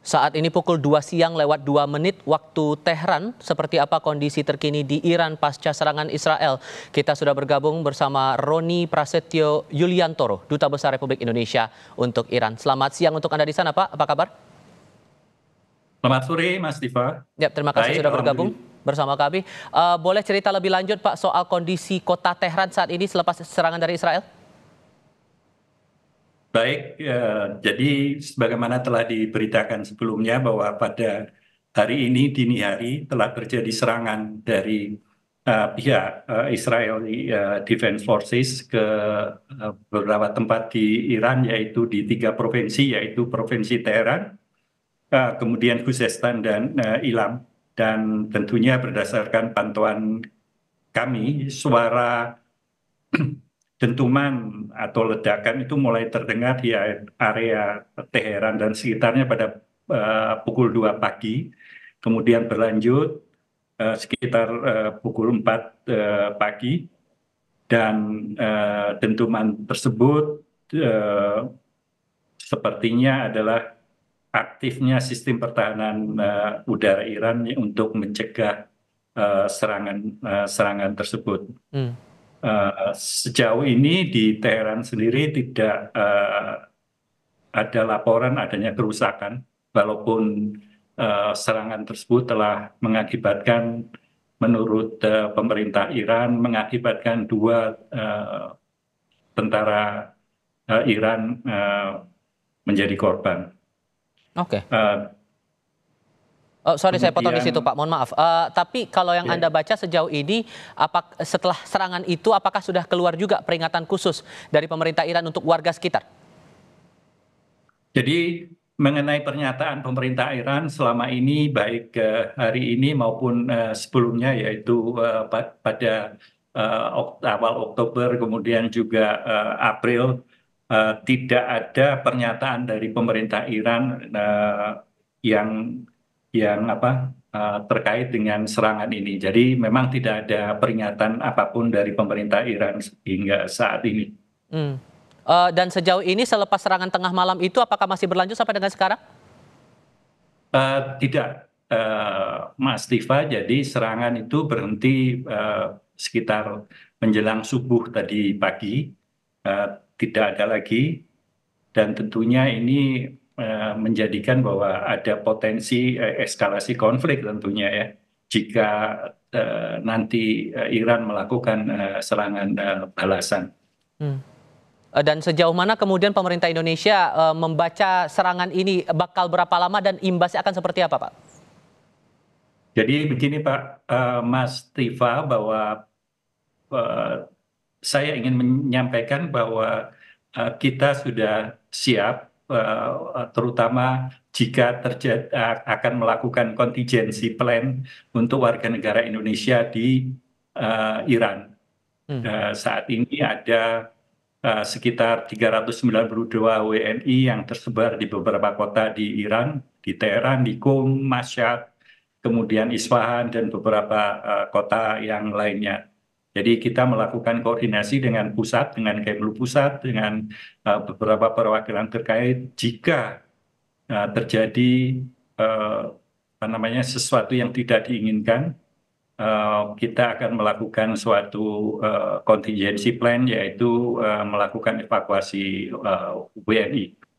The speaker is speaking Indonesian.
Saat ini pukul 2 siang lewat 2 menit waktu Tehran. Seperti apa kondisi terkini di Iran pasca serangan Israel? Kita sudah bergabung bersama Roni Prasetyo Yuliantoro, Duta Besar Republik Indonesia untuk Iran. Selamat siang untuk Anda di sana, Pak. Apa kabar? Selamat sore, Mas Diva. Ya, terima kasih Baik, sudah bergabung bersama kami. Uh, boleh cerita lebih lanjut, Pak, soal kondisi kota Tehran saat ini selepas serangan dari Israel? Baik, eh, jadi sebagaimana telah diberitakan sebelumnya bahwa pada hari ini dini hari telah terjadi serangan dari eh, pihak eh, Israel eh, Defense Forces ke eh, beberapa tempat di Iran yaitu di tiga provinsi yaitu provinsi Teheran, eh, kemudian Khuzestan dan eh, Ilam dan tentunya berdasarkan pantauan kami suara dentuman atau ledakan itu mulai terdengar di area Teheran dan sekitarnya pada uh, pukul 2 pagi, kemudian berlanjut uh, sekitar uh, pukul 4 uh, pagi dan uh, dentuman tersebut uh, sepertinya adalah aktifnya sistem pertahanan uh, udara Iran untuk mencegah uh, serangan uh, serangan tersebut. Hmm. Eh, sejauh ini di teheran sendiri tidak eh, ada laporan adanya kerusakan walaupun eh, serangan tersebut telah mengakibatkan menurut pemerintah Iran mengakibatkan dua tentara Iran menjadi korban. Oke. Okay. Oh, sorry Kemudian, saya potong di situ Pak, mohon maaf. Uh, tapi kalau yang yeah. Anda baca sejauh ini, apa, setelah serangan itu apakah sudah keluar juga peringatan khusus dari pemerintah Iran untuk warga sekitar? Jadi mengenai pernyataan pemerintah Iran selama ini baik uh, hari ini maupun uh, sebelumnya yaitu uh, pada uh, awal Oktober kemudian juga uh, April uh, tidak ada pernyataan dari pemerintah Iran uh, yang yang apa eh, terkait dengan serangan ini. Jadi memang tidak ada peringatan apapun dari pemerintah Iran hingga saat ini. Hmm. Uh, dan sejauh ini selepas serangan tengah malam itu apakah masih berlanjut sampai dengan sekarang? Uh, tidak, uh, Mas Tifa. Jadi serangan itu berhenti uh, sekitar menjelang subuh tadi pagi. Uh, tidak ada lagi. Dan tentunya ini Eh, menjadikan bahwa ada potensi eh, eskalasi konflik tentunya ya jika eh, nanti Iran melakukan serangan balasan. Hmm. Dan sejauh mana kemudian pemerintah Indonesia membaca serangan ini bakal berapa lama dan imbasnya akan seperti apa, Pak? Jadi begini Pak Mas Tifa bahwa saya ingin menyampaikan bahwa kita sudah siap Eh, eh, terutama jika eh, akan melakukan contingency plan untuk warga negara Indonesia di Iran. Hmm. Saat ini ada sekitar 392 WNI yang tersebar di beberapa kota di Iran, di Teheran, di Qom, Mashhad, kemudian Isfahan dan beberapa kota yang lainnya jadi kita melakukan koordinasi dengan pusat, dengan Kemlu pusat, dengan uh, beberapa perwakilan terkait jika uh, terjadi uh, apa namanya sesuatu yang tidak diinginkan, uh, kita akan melakukan suatu uh, contingency plan yaitu uh, melakukan evakuasi uh, WNI.